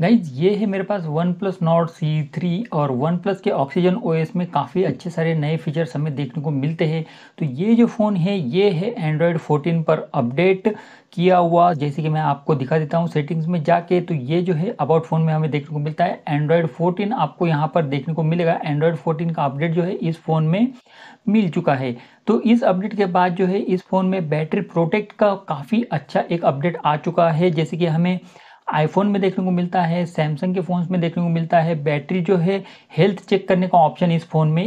guys ये है मेरे पास one plus Nord C three और वन प्लस के ऑक्सीजन ओ एस में काफ़ी अच्छे सारे नए फीचर्स हमें देखने को मिलते हैं तो ये जो फ़ोन है ये है एंड्रॉयड 14 पर अपडेट किया हुआ जैसे कि मैं आपको दिखा देता हूँ सेटिंग्स में जाके तो ये जो है अबाउट फ़ोन में हमें देखने को मिलता है एंड्रॉयड 14 आपको यहाँ पर देखने को मिलेगा एंड्रॉयड फोर्टीन का अपडेट जो है इस फ़ोन में मिल चुका है तो इस अपडेट के बाद जो है इस फ़ोन में बैटरी प्रोटेक्ट का काफ़ी अच्छा एक अपडेट आ चुका है जैसे कि हमें आईफोन में देखने को मिलता है सैमसंग के फ़ोन्स में देखने को मिलता है बैटरी जो है हेल्थ चेक करने का ऑप्शन इस फ़ोन में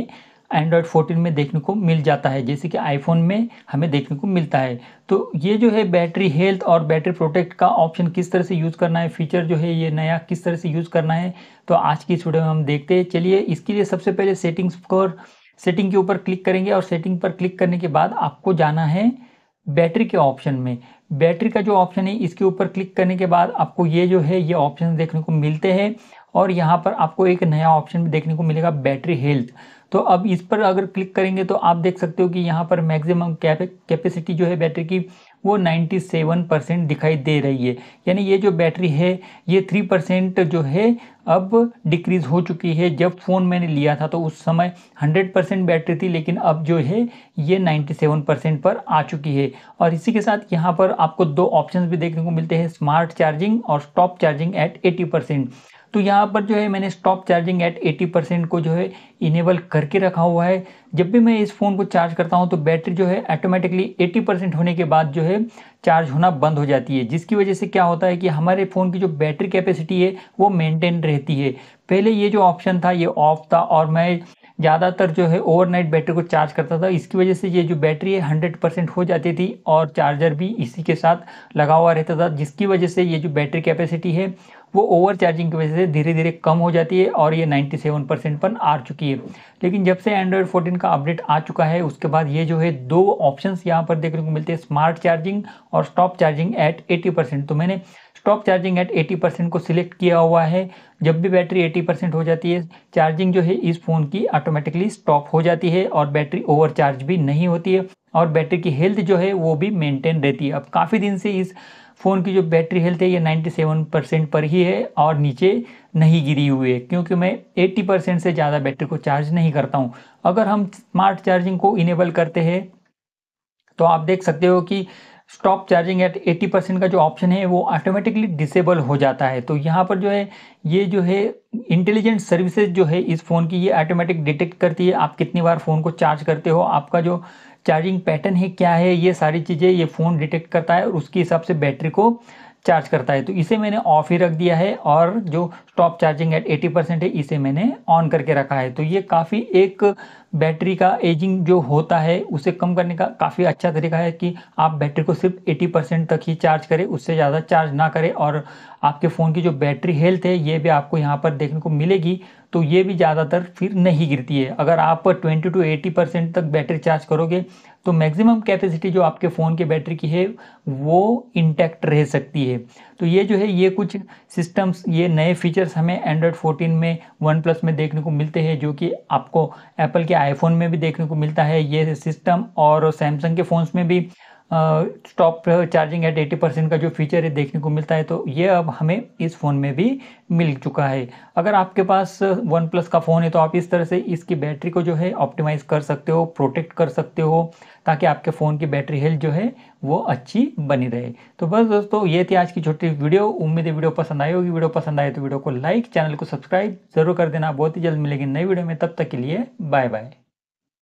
एंड्रॉयड 14 में देखने को मिल जाता है जैसे कि आईफोन में हमें देखने को मिलता है तो ये जो है बैटरी हेल्थ और बैटरी प्रोटेक्ट का ऑप्शन किस तरह से यूज़ करना है फीचर जो है ये नया किस तरह से यूज़ करना है तो आज की इस वीडियो में हम देखते हैं चलिए इसके लिए सबसे पहले सेटिंग्स पर सेटिंग के ऊपर क्लिक करेंगे और सेटिंग पर क्लिक करने के बाद आपको जाना है बैटरी के ऑप्शन में बैटरी का जो ऑप्शन है इसके ऊपर क्लिक करने के बाद आपको ये जो है ये ऑप्शन देखने को मिलते हैं और यहाँ पर आपको एक नया ऑप्शन देखने को मिलेगा बैटरी हेल्थ तो अब इस पर अगर क्लिक करेंगे तो आप देख सकते हो कि यहाँ पर मैक्सिमम कैपेसिटी जो है बैटरी की वो 97 परसेंट दिखाई दे रही है यानी ये जो बैटरी है ये 3 परसेंट जो है अब डिक्रीज़ हो चुकी है जब फ़ोन मैंने लिया था तो उस समय 100 परसेंट बैटरी थी लेकिन अब जो है ये 97 परसेंट पर आ चुकी है और इसी के साथ यहाँ पर आपको दो ऑप्शन भी देखने को मिलते हैं स्मार्ट चार्जिंग और stop charging at eighty percent तो यहाँ पर जो है मैंने स्टॉप चार्जिंग एट 80 परसेंट को जो है इनेबल करके रखा हुआ है जब भी मैं इस फ़ोन को चार्ज करता हूँ तो बैटरी जो है ऑटोमेटिकली 80 परसेंट होने के बाद जो है चार्ज होना बंद हो जाती है जिसकी वजह से क्या होता है कि हमारे फ़ोन की जो बैटरी कैपेसिटी है वो मेनटेन रहती है पहले ये जो ऑप्शन था ये ऑफ था और मैं ज़्यादातर जो है ओवरनाइट बैटरी को चार्ज करता था इसकी वजह से ये जो बैटरी है हंड्रेड परसेंट हो जाती थी और चार्जर भी इसी के साथ लगा हुआ रहता था जिसकी वजह से ये जो बैटरी कैपेसिटी है वो ओवर चार्जिंग की वजह से धीरे धीरे कम हो जाती है और ये 97 परसेंट पर आ चुकी है लेकिन जब से एंड्रॉयड 14 का अपडेट आ चुका है उसके बाद ये जो है दो ऑप्शंस यहाँ पर देखने को मिलते हैं स्मार्ट चार्जिंग और स्टॉप चार्जिंग एट 80 परसेंट तो मैंने स्टॉप चार्जिंग एट 80 परसेंट को सिलेक्ट किया हुआ है जब भी बैटरी 80 परसेंट हो जाती है चार्जिंग जो है इस फ़ोन की ऑटोमेटिकली स्टॉप हो जाती है और बैटरी ओवर चार्ज भी नहीं होती है और बैटरी की हेल्थ जो है वो भी मेंटेन रहती है अब काफ़ी दिन से इस फ़ोन की जो बैटरी हेल्थ है ये 97 परसेंट पर ही है और नीचे नहीं गिरी हुई है क्योंकि मैं 80 परसेंट से ज़्यादा बैटरी को चार्ज नहीं करता हूँ अगर हम स्मार्ट चार्जिंग को इनेबल करते हैं तो आप देख सकते हो कि स्टॉप चार्जिंग एट 80 परसेंट का जो ऑप्शन है वो ऑटोमेटिकली डिसेबल हो जाता है तो यहाँ पर जो है ये जो है इंटेलिजेंट सर्विसेज जो है इस फ़ोन की ये ऑटोमेटिक डिटेक्ट करती है आप कितनी बार फ़ोन को चार्ज करते हो आपका जो चार्जिंग पैटर्न है क्या है ये सारी चीज़ें ये फ़ोन डिटेक्ट करता है और उसके हिसाब से बैटरी को चार्ज करता है तो इसे मैंने ऑफ ही रख दिया है और जो स्टॉप चार्जिंग एट 80 परसेंट है इसे मैंने ऑन करके रखा है तो ये काफ़ी एक बैटरी का एजिंग जो होता है उसे कम करने का काफ़ी अच्छा तरीका है कि आप बैटरी को सिर्फ 80 परसेंट तक ही चार्ज करें उससे ज़्यादा चार्ज ना करें और आपके फ़ोन की जो बैटरी हेल्थ है ये भी आपको यहाँ पर देखने को मिलेगी तो ये भी ज़्यादातर फिर नहीं गिरती है अगर आप 20 टू 80 परसेंट तक बैटरी चार्ज करोगे तो मैक्सिमम कैपेसिटी जो आपके फ़ोन के बैटरी की है वो इंटैक्ट रह सकती है तो ये जो है ये कुछ सिस्टम्स ये नए फीचर्स हमें एंड्रॉयड 14 में वन प्लस में देखने को मिलते हैं जो कि आपको एप्पल के आईफोन में भी देखने को मिलता है ये सिस्टम और सैमसंग के फ़ोन्स में भी stop charging at eighty percent का जो फीचर है देखने को मिलता है तो ये अब हमें इस फ़ोन में भी मिल चुका है अगर आपके पास वन प्लस का फ़ोन है तो आप इस तरह से इसकी बैटरी को जो है ऑप्टिमाइज़ कर सकते हो प्रोटेक्ट कर सकते हो ताकि आपके फ़ोन की बैटरी हेल्थ जो है वो अच्छी बनी रहे तो बस दोस्तों ये थी आज की छोटी वीडियो उम्मीद है वीडियो पसंद आई होगी वीडियो पसंद आए तो वीडियो को लाइक चैनल को सब्सक्राइब ज़रूर कर देना बहुत ही जल्द मिलेगी नई वीडियो में तब तक के लिए बाय बाय